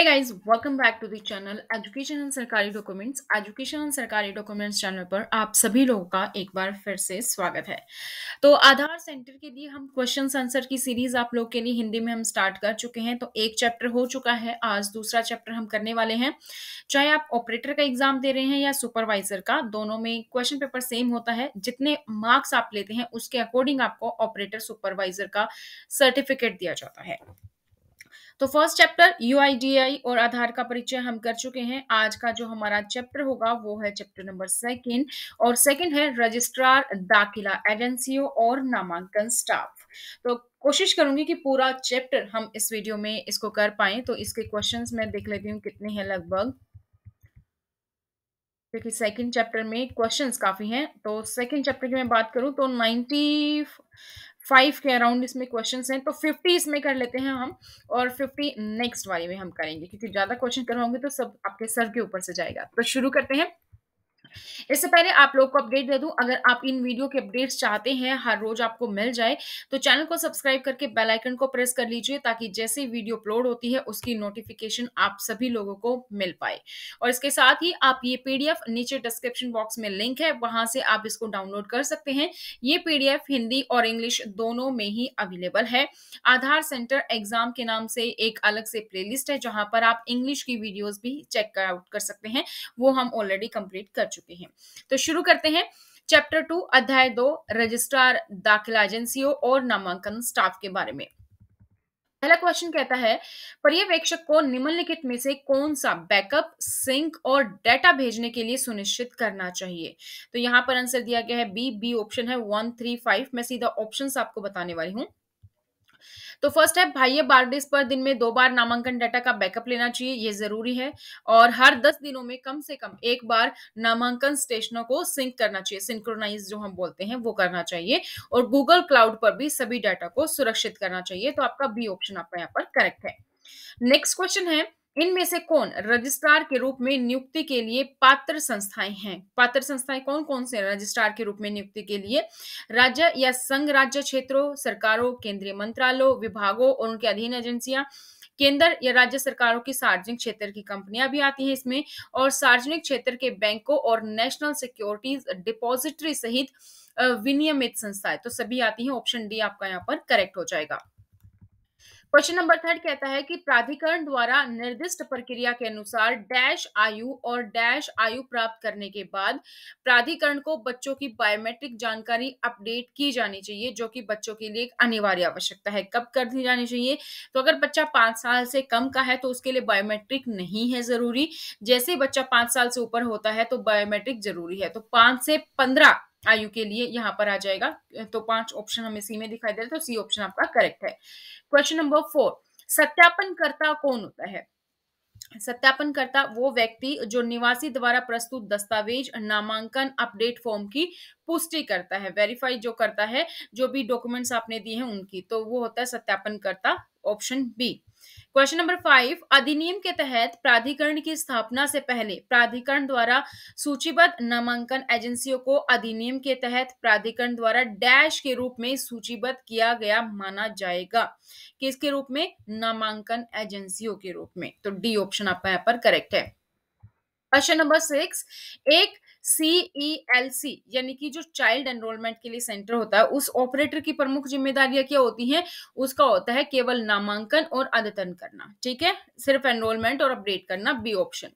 Hey guys, welcome back to the channel Education and सरकारी documents. Education and सरकारी documents channel पर आप सभी लोगों का एक बार फिर से स्वागत है तो आधार सेंटर के लिए हम क्वेश्चन आंसर की सीरीज आप लोग के लिए हिंदी में हम स्टार्ट कर चुके हैं तो एक चैप्टर हो चुका है आज दूसरा चैप्टर हम करने वाले हैं चाहे आप ऑपरेटर का एग्जाम दे रहे हैं या सुपरवाइजर का दोनों में क्वेश्चन पेपर सेम होता है जितने मार्क्स आप लेते हैं उसके अकॉर्डिंग आपको ऑपरेटर सुपरवाइजर का सर्टिफिकेट दिया जाता है तो फर्स्ट चैप्टर यू और आधार का परिचय हम कर चुके हैं आज का जो हमारा चैप्टर होगा वो है चैप्टर नंबर सेकेंड और सेकेंड है रजिस्ट्रार दाखिला एजेंसियों और नामांकन स्टाफ तो कोशिश करूंगी कि पूरा चैप्टर हम इस वीडियो में इसको कर पाए तो इसके क्वेश्चन मैं देख लेती हूँ कितने हैं लगभग क्योंकि सेकंड चैप्टर में क्वेश्चंस काफ़ी हैं तो सेकंड चैप्टर की मैं बात करूं तो 90 फाइव के अराउंड इसमें क्वेश्चन हैं तो फिफ्टी इसमें कर लेते हैं हम और फिफ्टी नेक्स्ट वाली में हम करेंगे क्योंकि ज़्यादा क्वेश्चन करवाओगे तो सब आपके सर के ऊपर से जाएगा तो शुरू करते हैं इससे पहले आप लोग को अपडेट दे दूं अगर आप इन वीडियो के अपडेट्स चाहते हैं हर रोज आपको मिल जाए तो चैनल को सब्सक्राइब करके बेल आइकन को प्रेस कर लीजिए ताकि जैसे वीडियो अपलोड होती है उसकी नोटिफिकेशन आप सभी लोगों को मिल पाए और इसके साथ ही आप ये पीडीएफ नीचे डिस्क्रिप्शन बॉक्स में लिंक है वहां से आप इसको डाउनलोड कर सकते हैं ये पीडीएफ हिंदी और इंग्लिश दोनों में ही अवेलेबल है आधार सेंटर एग्जाम के नाम से एक अलग से प्ले है जहां पर आप इंग्लिश की वीडियोज भी चेकआउट कर सकते हैं वो हम ऑलरेडी कंप्लीट कर चुके चुके हैं तो शुरू करते हैं चैप्टर टू अध्याय दो रजिस्ट्रार दाखिला एजेंसियों और नामांकन स्टाफ के बारे में पहला क्वेश्चन कहता है पर्यवेक्षक को निम्नलिखित में से कौन सा बैकअप सिंक और डेटा भेजने के लिए सुनिश्चित करना चाहिए तो यहां पर आंसर दिया गया है बी बी ऑप्शन है वन थ्री फाइव मैं सीधा ऑप्शन आपको बताने वाली हूं तो फर्स्ट है भाई बार पर दिन में दो बार नामांकन डाटा का बैकअप लेना चाहिए ये जरूरी है और हर दस दिनों में कम से कम एक बार नामांकन स्टेशनों को सिंक करना चाहिए सिंक्रोनाइज जो हम बोलते हैं वो करना चाहिए और गूगल क्लाउड पर भी सभी डाटा को सुरक्षित करना चाहिए तो आपका बी ऑप्शन आपका यहाँ पर करेक्ट है नेक्स्ट क्वेश्चन है इनमें से कौन रजिस्ट्रार के रूप में नियुक्ति के लिए पात्र संस्थाएं हैं पात्र संस्थाएं कौन कौन से रजिस्ट्रार के रूप में नियुक्ति के लिए राज्य या संघ राज्य क्षेत्रों सरकारों केंद्रीय मंत्रालयों विभागों और उनके अधीन एजेंसियां केंद्र या राज्य सरकारों की सार्वजनिक क्षेत्र की कंपनियां भी आती हैं इसमें और सार्वजनिक क्षेत्र के बैंकों और नेशनल सिक्योरिटीज डिपोजिटरी सहित विनियमित संस्थाएं तो सभी आती हैं ऑप्शन डी आपका यहाँ पर करेक्ट हो जाएगा क्वेश्चन नंबर थर्ड कहता है कि प्राधिकरण द्वारा निर्दिष्ट प्रक्रिया के अनुसार डैश आयु और डैश आयु प्राप्त करने के बाद प्राधिकरण को बच्चों की बायोमेट्रिक जानकारी अपडेट की जानी चाहिए जो कि बच्चों के लिए एक अनिवार्य आवश्यकता है कब कर दी जानी चाहिए तो अगर बच्चा पांच साल से कम का है तो उसके लिए बायोमेट्रिक नहीं है जरूरी जैसे बच्चा पांच साल से ऊपर होता है तो बायोमेट्रिक जरूरी है तो पांच से पंद्रह आयु के लिए यहाँ पर आ जाएगा तो पांच ऑप्शन हमें सी में दिखाई दे रहा तो है तो सी ऑप्शन आपका करेक्ट है क्वेश्चन नंबर फोर सत्यापनकर्ता कौन होता है सत्यापनकर्ता वो व्यक्ति जो निवासी द्वारा प्रस्तुत दस्तावेज नामांकन अपडेट फॉर्म की पुष्टि करता है वेरीफाई जो करता है जो भी डॉक्यूमेंट्स आपने दिए हैं उनकी तो वो होता है सत्यापनकर्ता option B question number five अधिनियम के तहत प्राधिकरण की स्थापना से पहले प्राधिकरण द्वारा सूचीबद्ध नामांकन एजेंसियों को अधिनियम के तहत प्राधिकरण द्वारा डैश के रूप में सूचीबद्ध किया गया माना जाएगा किसके रूप में नामांकन एजेंसियों के रूप में तो डी ऑप्शन आपका यहाँ पर करेक्ट है क्वेश्चन नंबर सिक्स एक सीईएलसी e यानी कि जो चाइल्ड एनरोलमेंट के लिए सेंटर होता है उस ऑपरेटर की प्रमुख जिम्मेदारियां क्या होती हैं उसका होता है केवल नामांकन और अद्यतन करना ठीक है सिर्फ एनरोलमेंट और अपडेट करना B option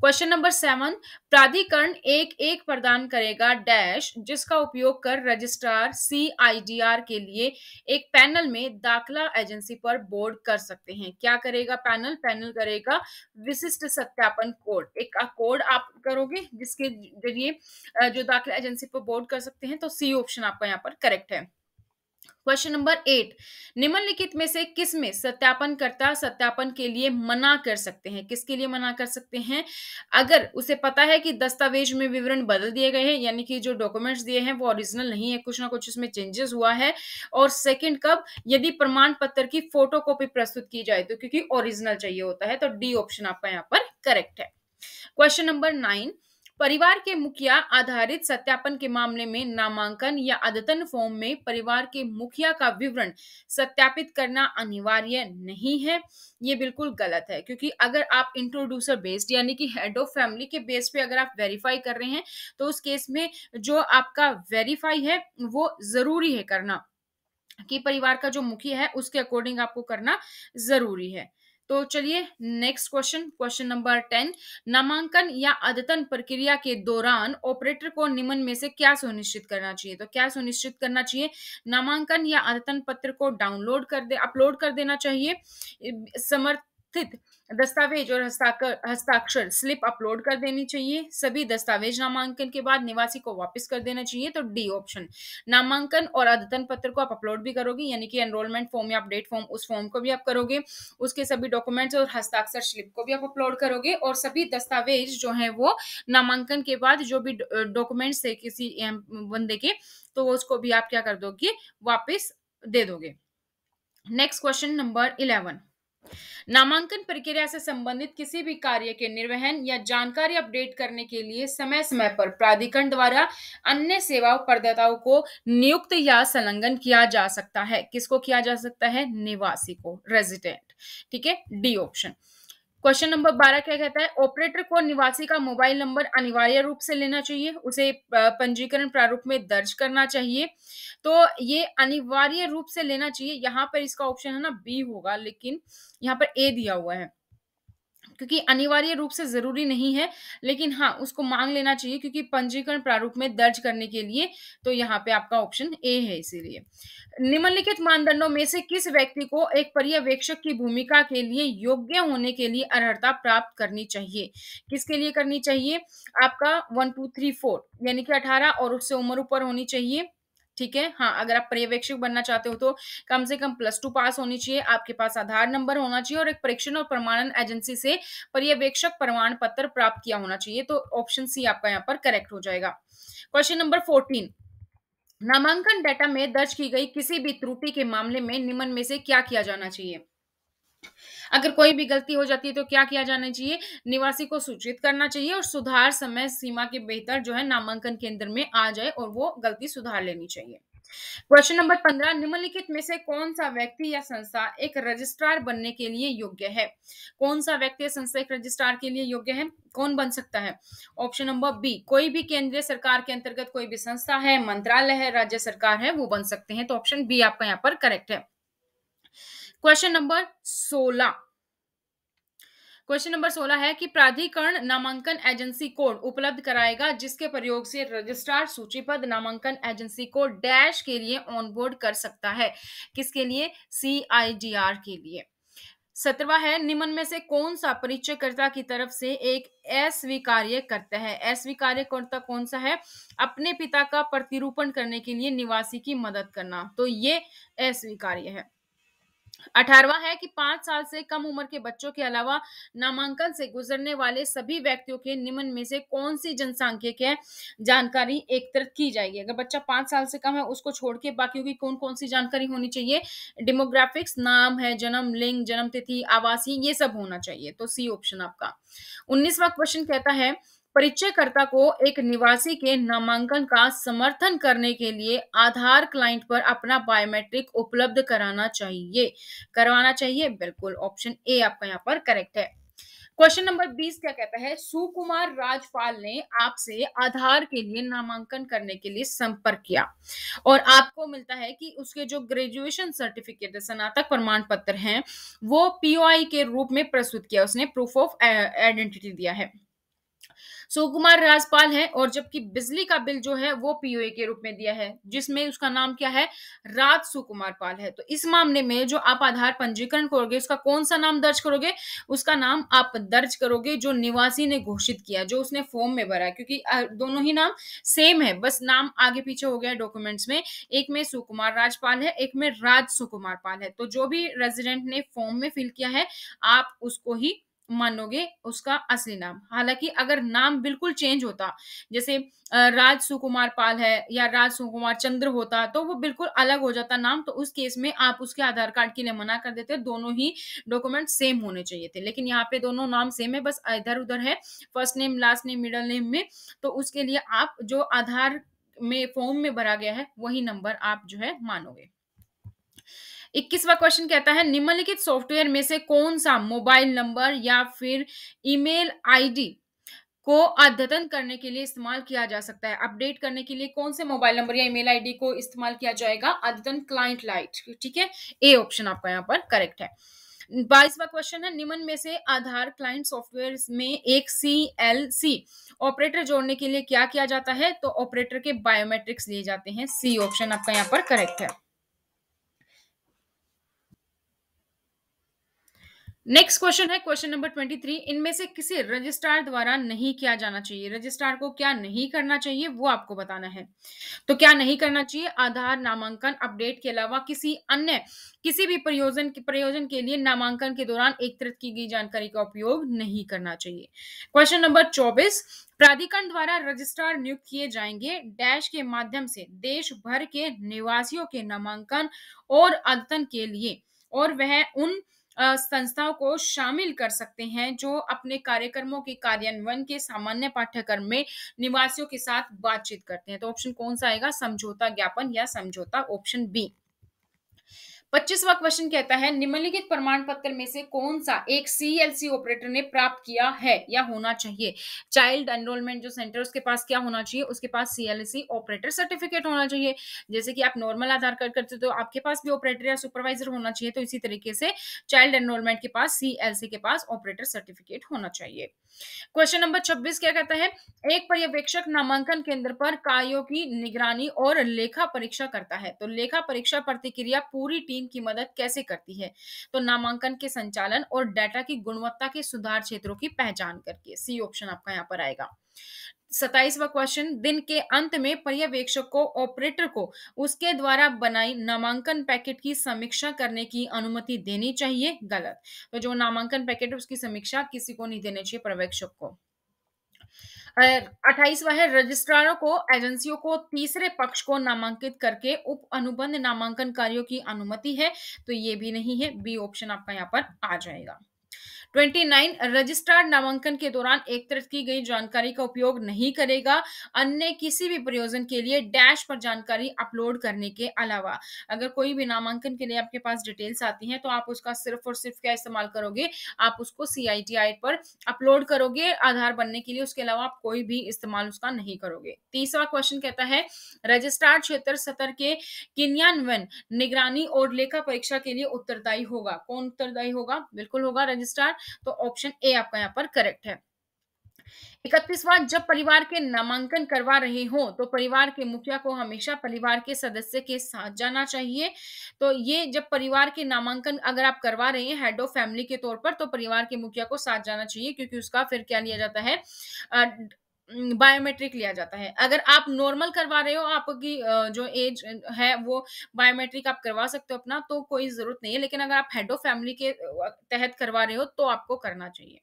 question number seven प्राधिकरण एक एक प्रदान करेगा डैश जिसका उपयोग कर रजिस्ट्रार सीआईडीआर के लिए एक पैनल में दाखला एजेंसी पर बोर्ड कर सकते हैं क्या करेगा पैनल पैनल करेगा विशिष्ट सत्यापन कोड एक कोड आप करोगे जिसके जरिए जो दाखला एजेंसी पर बोर्ड कर सकते हैं तो सी ऑप्शन आपका यहाँ पर करेक्ट है क्वेश्चन नंबर एट निम्नलिखित में से किस में सत्यापनकर्ता सत्यापन के लिए मना कर सकते हैं किसके लिए मना कर सकते हैं अगर उसे पता है कि दस्तावेज में विवरण बदल दिए गए हैं यानी कि जो डॉक्यूमेंट्स दिए हैं वो ओरिजिनल नहीं है कुछ ना कुछ उसमें चेंजेस हुआ है और सेकंड कब यदि प्रमाण पत्र की फोटो प्रस्तुत की जाए तो क्योंकि ओरिजिनल चाहिए होता है तो डी ऑप्शन आपका यहाँ पर करेक्ट है क्वेश्चन नंबर नाइन परिवार के मुखिया आधारित सत्यापन के मामले में नामांकन या अद्यतन फॉर्म में परिवार के मुखिया का विवरण सत्यापित करना अनिवार्य नहीं है ये बिल्कुल गलत है क्योंकि अगर आप इंट्रोड्यूसर बेस्ड यानी कि हेड ऑफ फैमिली के बेस पे अगर आप वेरीफाई कर रहे हैं तो उस केस में जो आपका वेरीफाई है वो जरूरी है करना कि परिवार का जो मुखिया है उसके अकॉर्डिंग आपको करना जरूरी है तो चलिए next question question number ten नामांकन या अद्यतन प्रक्रिया के दौरान ऑपरेटर को निम्न में से क्या सुनिश्चित करना चाहिए तो क्या सुनिश्चित करना चाहिए नामांकन या अद्यतन पत्र को डाउनलोड कर दे अपलोड कर देना चाहिए समर्थित दस्तावेज और हस्ताक्षर हस्ताक्षर स्लिप अपलोड कर देनी चाहिए सभी दस्तावेज नामांकन के बाद निवासी को वापस कर देना चाहिए तो डी ऑप्शन नामांकन और अद्यतन पत्र को आप अपलोड भी करोगे यानी कि एनरोलमेंट फॉर्म या अपडेट फॉर्म उस फॉर्म को भी आप करोगे उसके सभी डॉक्यूमेंट्स और हस्ताक्षर स्लिप को भी आप अपलोड करोगे और सभी दस्तावेज जो है वो नामांकन के बाद जो भी डॉक्यूमेंट्स है किसी बंदे के तो उसको भी आप क्या कर दोगे वापिस दे दोगे नेक्स्ट क्वेश्चन नंबर इलेवन नामांकन प्रक्रिया से संबंधित किसी भी कार्य के निर्वहन या जानकारी अपडेट करने के लिए समय समय पर प्राधिकरण द्वारा अन्य सेवा प्रदाताओं को नियुक्त या संलग्न किया जा सकता है किसको किया जा सकता है निवासी को रेजिडेंट ठीक है डी ऑप्शन क्वेश्चन नंबर बारह क्या कहता है ऑपरेटर को निवासी का मोबाइल नंबर अनिवार्य रूप से लेना चाहिए उसे पंजीकरण प्रारूप में दर्ज करना चाहिए तो ये अनिवार्य रूप से लेना चाहिए यहाँ पर इसका ऑप्शन है ना बी होगा लेकिन यहाँ पर ए दिया हुआ है क्योंकि अनिवार्य रूप से जरूरी नहीं है लेकिन हाँ उसको मांग लेना चाहिए क्योंकि पंजीकरण प्रारूप में दर्ज करने के लिए तो यहाँ पे आपका ऑप्शन ए है इसीलिए निम्नलिखित मानदंडों में से किस व्यक्ति को एक पर्यवेक्षक की भूमिका के लिए योग्य होने के लिए अर्हता प्राप्त करनी चाहिए किसके लिए करनी चाहिए आपका वन टू थ्री फोर यानी कि अठारह और उससे उम्र ऊपर होनी चाहिए ठीक है हाँ अगर आप पर्यवेक्षक बनना चाहते हो तो कम से कम प्लस टू पास होनी चाहिए आपके पास आधार नंबर होना चाहिए और एक परीक्षण और प्रमाणन एजेंसी से पर्यवेक्षक प्रमाण पत्र प्राप्त किया होना चाहिए तो ऑप्शन सी आपका यहाँ पर करेक्ट हो जाएगा क्वेश्चन नंबर फोर्टीन नामांकन डाटा में दर्ज की गई किसी भी त्रुटि के मामले में निम्न में से क्या किया जाना चाहिए अगर कोई भी गलती हो जाती है तो क्या किया जाना चाहिए निवासी को सूचित करना चाहिए और सुधार समय सीमा के बेहतर जो है नामांकन केंद्र में आ जाए और वो गलती सुधार लेनी चाहिए क्वेश्चन नंबर पंद्रह निम्नलिखित में से कौन सा व्यक्ति या संस्था एक रजिस्ट्रार बनने के लिए योग्य है कौन सा व्यक्ति या संस्था एक रजिस्ट्रार के लिए योग्य है कौन बन सकता है ऑप्शन नंबर बी कोई भी केंद्रीय सरकार के अंतर्गत कोई भी संस्था है मंत्रालय है राज्य सरकार है वो बन सकते हैं तो ऑप्शन बी आपका यहाँ पर करेक्ट है क्वेश्चन नंबर सोलह क्वेश्चन नंबर सोलह है कि प्राधिकरण नामांकन एजेंसी कोड उपलब्ध कराएगा जिसके प्रयोग से रजिस्ट्रार सूचीपद नामांकन एजेंसी को डैश के लिए ऑनबोर्ड कर सकता है किसके लिए सी के लिए सत्रवा है निम्न में से कौन सा परिचयकर्ता की तरफ से एक अस्वीकार्य करता है अस्वीकार्य करता कौन सा है अपने पिता का प्रतिरूपण करने के लिए निवासी की मदद करना तो ये अस्वीकार्य है अठारवा है कि पांच साल से कम उम्र के बच्चों के अलावा नामांकन से गुजरने वाले सभी व्यक्तियों के निम्न में से कौन सी के जानकारी एकत्र की जाएगी अगर बच्चा पांच साल से कम है उसको छोड़ के बाकियों की कौन कौन सी जानकारी होनी चाहिए डेमोग्राफिक्स नाम है जन्म लिंग जन्म तिथि आवासीय ये सब होना चाहिए तो सी ऑप्शन आपका उन्नीसवा क्वेश्चन कहता है परिचयकर्ता को एक निवासी के नामांकन का समर्थन करने के लिए आधार क्लाइंट पर अपना बायोमेट्रिक उपलब्ध कराना चाहिए करवाना चाहिए बिल्कुल ऑप्शन ए आपका यहाँ पर करेक्ट है क्वेश्चन नंबर बीस क्या कहता है सुकुमार राजपाल ने आपसे आधार के लिए नामांकन करने के लिए संपर्क किया और आपको मिलता है कि उसके जो ग्रेजुएशन सर्टिफिकेट स्नातक प्रमाण पत्र हैं वो पीओआई के रूप में प्रस्तुत किया उसने प्रूफ ऑफ आइडेंटिटी दिया है सुकुमार राजपाल है और जबकि बिजली का बिल जो है वो पीओए के रूप में दिया है जिसमें उसका नाम क्या है राज सुकुमार पाल है तो इस मामले में जो आप आधार पंजीकरण करोगे उसका कौन सा नाम दर्ज करोगे उसका नाम आप दर्ज करोगे जो निवासी ने घोषित किया जो उसने फॉर्म में भरा क्योंकि दोनों ही नाम सेम है बस नाम आगे पीछे हो गया डॉक्यूमेंट्स में एक में सुकुमार राजपाल है एक में राज सुकुमार पाल है तो जो भी रेजिडेंट ने फॉर्म में फिल किया है आप उसको ही मानोगे उसका असली नाम हालांकि अगर नाम बिल्कुल चेंज होता जैसे राज सुकुमार पाल है या राज सुकुमार चंद्र होता तो वो बिल्कुल अलग हो जाता नाम तो उस केस में आप उसके आधार कार्ड के लिए मना कर देते दोनों ही डॉक्यूमेंट सेम होने चाहिए थे लेकिन यहाँ पे दोनों नाम सेम है बस इधर उधर है first name last name middle name में तो उसके लिए आप जो आधार में फॉर्म में भरा गया है वही नंबर आप जो है मानोगे इक्कीसवा क्वेश्चन कहता है निम्नलिखित सॉफ्टवेयर में से कौन सा मोबाइल नंबर या फिर ईमेल आईडी को अद्यतन करने के लिए इस्तेमाल किया जा सकता है अपडेट करने के लिए कौन से मोबाइल नंबर या ईमेल आईडी को इस्तेमाल किया जाएगा अद्यतन क्लाइंट लाइट ठीक है ए ऑप्शन आपका यहाँ पर करेक्ट है बाईसवा क्वेश्चन है निम्न में से आधार क्लाइंट सॉफ्टवेयर में एक सी एल सी ऑपरेटर जोड़ने के लिए क्या किया जाता है तो ऑपरेटर के बायोमेट्रिक्स लिए जाते हैं सी ऑप्शन आपका यहाँ पर करेक्ट है नेक्स्ट क्वेश्चन है क्वेश्चन नंबर ट्वेंटी थ्री इनमें से किसी रजिस्ट्रार द्वारा नहीं किया जाना चाहिए रजिस्ट्रार को क्या नहीं करना चाहिए वो आपको बताना है तो क्या नहीं करना चाहिए आधार नामांकन अपडेट के अलावा किसी अन्य किसी भी प्रयोजन प्रयोजन के लिए नामांकन के दौरान एकत्रित की गई जानकारी का उपयोग नहीं करना चाहिए क्वेश्चन नंबर चौबीस प्राधिकरण द्वारा रजिस्ट्रार नियुक्त किए जाएंगे डैश के माध्यम से देश भर के निवासियों के नामांकन और अद्यतन के लिए और वह उन संस्थाओं को शामिल कर सकते हैं जो अपने कार्यक्रमों के कार्यान्वयन के सामान्य पाठ्यक्रम में निवासियों के साथ बातचीत करते हैं तो ऑप्शन कौन सा आएगा समझौता ज्ञापन या समझौता ऑप्शन बी पच्चीसवा क्वेश्चन कहता है निम्नलिखित प्रमाण पत्र में से कौन सा एक सीएलसी ऑपरेटर ने प्राप्त किया है या होना चाहिए चाइल्ड एनरोलमेंट जो सेंटर उसके पास क्या होना चाहिए उसके पास सीएलसी ऑपरेटर सर्टिफिकेट होना चाहिए जैसे कि आप नॉर्मल आधार कार्ड करते हो तो आपके पास भी ऑपरेटर या सुपरवाइजर होना चाहिए तो इसी तरीके से चाइल्ड एनरोलमेंट के पास सीएलसी के पास ऑपरेटर सर्टिफिकेट होना चाहिए क्वेश्चन नंबर छब्बीस क्या कहता है एक पर्यवेक्षक नामांकन केंद्र पर कार्यों की निगरानी और लेखा परीक्षा करता है तो लेखा परीक्षा प्रतिक्रिया पूरी टीम टीम की मदद कैसे करती है तो नामांकन के संचालन और डाटा की गुणवत्ता के सुधार क्षेत्रों की पहचान करके सी ऑप्शन आपका यहाँ पर आएगा सताइसवा क्वेश्चन दिन के अंत में पर्यवेक्षक को ऑपरेटर को उसके द्वारा बनाई नामांकन पैकेट की समीक्षा करने की अनुमति देनी चाहिए गलत तो जो नामांकन पैकेट उसकी समीक्षा किसी को नहीं देनी चाहिए पर्यवेक्षक को अट्ठाईसवा है रजिस्ट्रारों को एजेंसियों को तीसरे पक्ष को नामांकित करके उप अनुबंध नामांकन कार्यों की अनुमति है तो ये भी नहीं है बी ऑप्शन आपका यहाँ पर आ जाएगा 29 रजिस्टर्ड नामांकन के दौरान एकत्रित की गई जानकारी का उपयोग नहीं करेगा अन्य किसी भी प्रयोजन के लिए डैश पर जानकारी अपलोड करने के अलावा अगर कोई भी नामांकन के लिए आपके पास डिटेल्स आती हैं तो आप उसका सिर्फ और सिर्फ क्या इस्तेमाल करोगे आप उसको सी पर अपलोड करोगे आधार बनने के लिए उसके अलावा आप कोई भी इस्तेमाल उसका नहीं करोगे तीसरा क्वेश्चन कहता है रजिस्ट्रार क्षेत्र सतर के किन्यान्वयन निगरानी और लेखा परीक्षा के लिए उत्तरदायी होगा कौन उत्तरदायी होगा बिल्कुल होगा रजिस्ट्रार तो ऑप्शन ए आपका यहाँ पर करेक्ट है इकतीसवा जब परिवार के नामांकन करवा रहे हो तो परिवार के मुखिया को हमेशा परिवार के सदस्य के साथ जाना चाहिए तो ये जब परिवार के नामांकन अगर आप करवा रहे हैं हेड ऑफ फैमिली के तौर पर तो परिवार के मुखिया को साथ जाना चाहिए क्योंकि उसका फिर क्या लिया जाता है बायोमेट्रिक लिया जाता है अगर आप नॉर्मल करवा रहे हो आपकी जो एज है वो बायोमेट्रिक आप करवा सकते हो अपना तो कोई जरूरत नहीं है लेकिन अगर आप हेड ऑफ फैमिली के तहत करवा रहे हो तो आपको करना चाहिए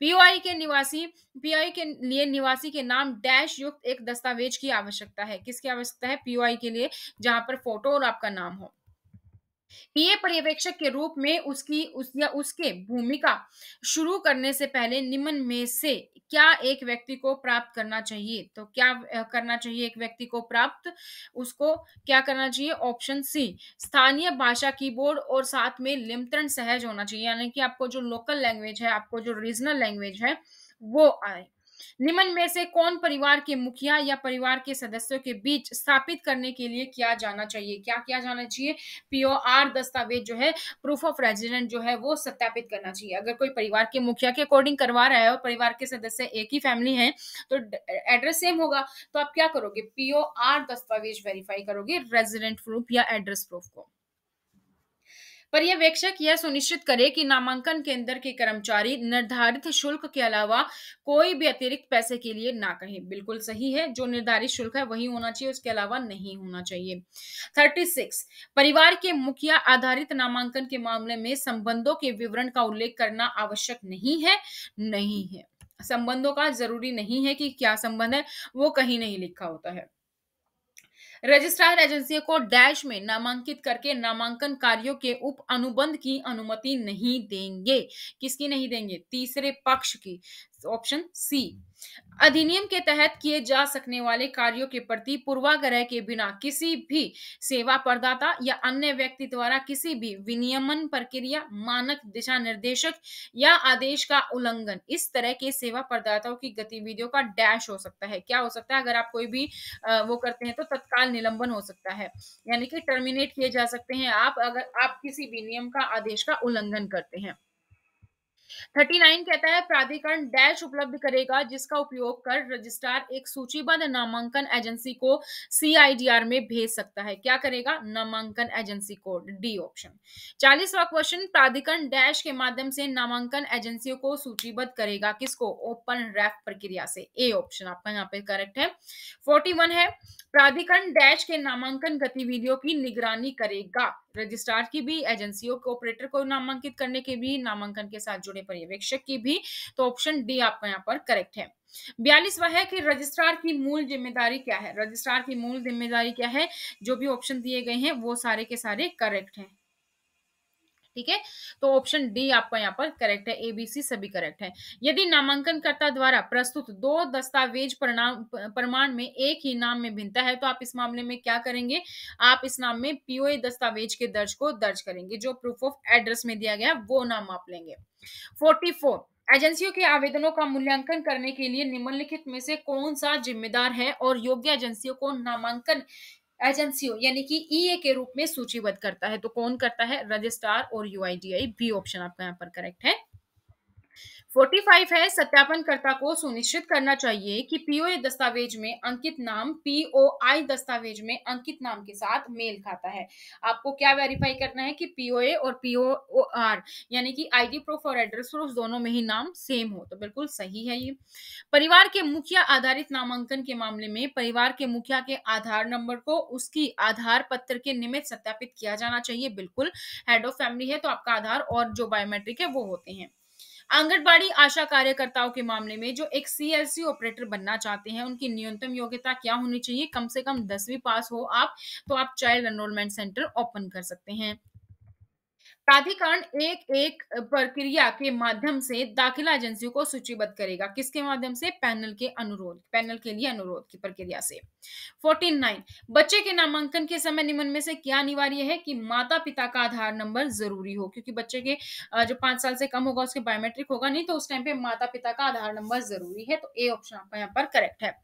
पीओआई के निवासी पीओआई के लिए निवासी के नाम डैश युक्त एक दस्तावेज की आवश्यकता है किसकी आवश्यकता है पीओआई के लिए जहां पर फोटो और आपका नाम हो पीए पर्यवेक्षक के रूप में उसकी उस या उसके भूमिका शुरू करने से पहले निम्न में से क्या एक व्यक्ति को प्राप्त करना चाहिए तो क्या करना चाहिए एक व्यक्ति को प्राप्त उसको क्या करना चाहिए ऑप्शन सी स्थानीय भाषा कीबोर्ड और साथ में लिमतरण सहज होना चाहिए यानी कि आपको जो लोकल लैंग्वेज है आपको जो रीजनल लैंग्वेज है वो आए निम्न में से कौन परिवार के मुखिया या परिवार के सदस्यों के बीच स्थापित करने के लिए किया जाना चाहिए क्या किया जाना चाहिए पीओआर दस्तावेज जो है प्रूफ ऑफ रेजिडेंट जो है वो सत्यापित करना चाहिए अगर कोई परिवार के मुखिया के अकॉर्डिंग करवा रहा है और परिवार के सदस्य एक ही फैमिली है तो एड्रेस सेम होगा तो आप क्या करोगे आर दस्तावेज वेरीफाई करोगे रेजिडेंट प्रूफ या एड्रेस प्रूफ को पर्यवेक्षक यह सुनिश्चित करे कि नामांकन केंद्र के कर्मचारी निर्धारित शुल्क के अलावा कोई भी अतिरिक्त पैसे के लिए ना कहे बिल्कुल सही है जो निर्धारित शुल्क है वही होना चाहिए उसके अलावा नहीं होना चाहिए थर्टी सिक्स परिवार के मुखिया आधारित नामांकन के मामले में संबंधों के विवरण का उल्लेख करना आवश्यक नहीं है नहीं है संबंधों का जरूरी नहीं है कि क्या संबंध है वो कहीं नहीं लिखा होता है रजिस्ट्रार एजेंसियों को डैश में नामांकित करके नामांकन कार्यों के उप अनुबंध की अनुमति नहीं देंगे किसकी नहीं देंगे तीसरे पक्ष की ऑप्शन सी हम्म। अधिनियम के तहत किए जा सकने वाले कार्यों के प्रति पूर्वाग्रह के बिना किसी भी सेवा प्रदाता या अन्य व्यक्ति द्वारा किसी भी विनियमन प्रक्रिया मानक दिशा निर्देशक या आदेश का उल्लंघन इस तरह के सेवा प्रदाताओं की गतिविधियों का डैश हो सकता है क्या हो सकता है अगर आप कोई भी वो करते हैं तो तत्काल निलंबन हो सकता है यानी कि टर्मिनेट किए जा सकते हैं आप अगर आप किसी भी नियम का आदेश का उल्लंघन करते हैं थर्टी नाइन कहता है प्राधिकरण डैश उपलब्ध करेगा जिसका उपयोग कर रजिस्ट्रार एक सूचीबद्ध नामांकन एजेंसी को सीआईडीआर में भेज सकता है क्या करेगा नामांकन एजेंसी को डी ऑप्शन चालीसवा क्वेश्चन प्राधिकरण डैश के माध्यम से नामांकन एजेंसियों को सूचीबद्ध करेगा किसको ओपन रैफ प्रक्रिया से ए ऑप्शन आपका यहाँ पे करेक्ट है फोर्टी वन है प्राधिकरण डैश के नामांकन गतिविधियों की निगरानी करेगा रजिस्ट्रार की भी एजेंसियों को ऑपरेटर को नामांकित करने के भी नामांकन के साथ जुड़े पर्यवेक्षक की भी तो ऑप्शन डी आपका यहाँ पर करेक्ट है बयालीसवा है कि रजिस्ट्रार की मूल जिम्मेदारी क्या है रजिस्ट्रार की मूल जिम्मेदारी क्या है जो भी ऑप्शन दिए गए हैं वो सारे के सारे करेक्ट हैं ठीक है तो ऑप्शन डी आपका यहाँ पर करेक्ट है एबीसी सभी करेक्ट है यदि नामांकनकर्ता द्वारा प्रस्तुत दो दस्तावेज प्रमाण में एक ही नाम में भिन्नता है तो आप इस मामले में क्या करेंगे आप इस नाम में पीओए दस्तावेज के दर्ज को दर्ज करेंगे जो प्रूफ ऑफ एड्रेस में दिया गया वो नाम आप लेंगे फोर्टी फोर एजेंसियों के आवेदनों का मूल्यांकन करने के लिए निम्नलिखित में से कौन सा जिम्मेदार है और योग्य एजेंसियों को नामांकन एजेंसियों यानी कि ईए e के रूप में सूचीबद्ध करता है तो कौन करता है रजिस्ट्रार और यूआईडीआई बी ऑप्शन आपका यहाँ पर करेक्ट है 45 है सत्यापनकर्ता को सुनिश्चित करना चाहिए कि पीओए दस्तावेज में अंकित नाम पीओआई दस्तावेज में अंकित नाम के साथ मेल खाता है आपको क्या वेरीफाई करना है कि पीओए और पीओआर यानी कि आईडी प्रूफ और एड्रेस प्रूफ दोनों में ही नाम सेम हो तो बिल्कुल सही है ये परिवार के मुखिया आधारित नामांकन के मामले में परिवार के मुखिया के आधार नंबर को उसकी आधार पत्र के निमित्त सत्यापित किया जाना चाहिए बिल्कुल हेड ऑफ फैमिली है तो आपका आधार और जो बायोमेट्रिक है वो होते हैं आंगनबाड़ी आशा कार्यकर्ताओं के मामले में जो एक सीएलसी ऑपरेटर बनना चाहते हैं उनकी न्यूनतम योग्यता क्या होनी चाहिए कम से कम दसवीं पास हो आप तो आप चाइल्ड एनरोलमेंट सेंटर ओपन कर सकते हैं प्राधिकरण एक एक प्रक्रिया के माध्यम से दाखिला एजेंसियों को सूचीबद्ध करेगा किसके माध्यम से पैनल के अनुरोध पैनल के लिए अनुरोध की प्रक्रिया से 49 बच्चे के नामांकन के समय निम्न में से क्या अनिवार्य है कि माता पिता का आधार नंबर जरूरी हो क्योंकि बच्चे के जो पांच साल से कम होगा उसके बायोमेट्रिक होगा नहीं तो उस टाइम पे माता पिता का आधार नंबर जरूरी है तो ए ऑप्शन आपका यहाँ पर करेक्ट है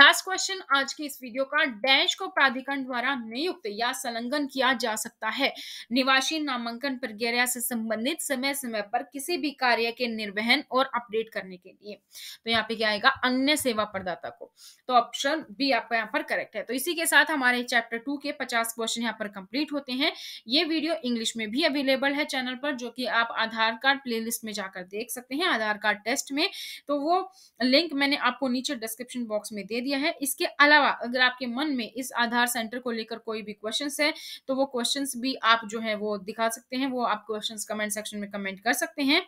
लास्ट क्वेश्चन आज के इस वीडियो का डैश को प्राधिकरण द्वारा नियुक्त या संलग्न किया जा सकता है निवासी नामांकन प्रक्रिया से संबंधित समय समय पर किसी भी कार्य के निर्वहन और अपडेट करने के लिए तो यहाँ पे क्या आएगा अन्य सेवा प्रदाता को तो ऑप्शन बी आपका यहाँ पर करेक्ट है तो इसी के साथ हमारे चैप्टर टू के पचास क्वेश्चन यहाँ पर कंप्लीट होते हैं ये वीडियो इंग्लिश में भी अवेलेबल है चैनल पर जो कि आप आधार कार्ड प्ले में जाकर देख सकते हैं आधार कार्ड टेस्ट में तो वो लिंक मैंने आपको नीचे डिस्क्रिप्शन बॉक्स में दे दिया है इसके अलावा अगर आपके मन में इस आधार सेंटर को लेकर कोई भी क्वेश्चन है तो वो क्वेश्चन भी आप जो है वो दिखा सकते हैं हैं वो आप क्वेश्चंस कमेंट सेक्शन में कमेंट कर सकते हैं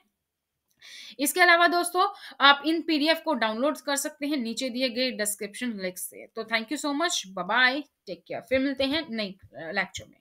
इसके अलावा दोस्तों आप इन पीडीएफ को डाउनलोड कर सकते हैं नीचे दिए गए डिस्क्रिप्शन लिंक से तो thank you so much bye take care फिर मिलते हैं नई लेक्चर में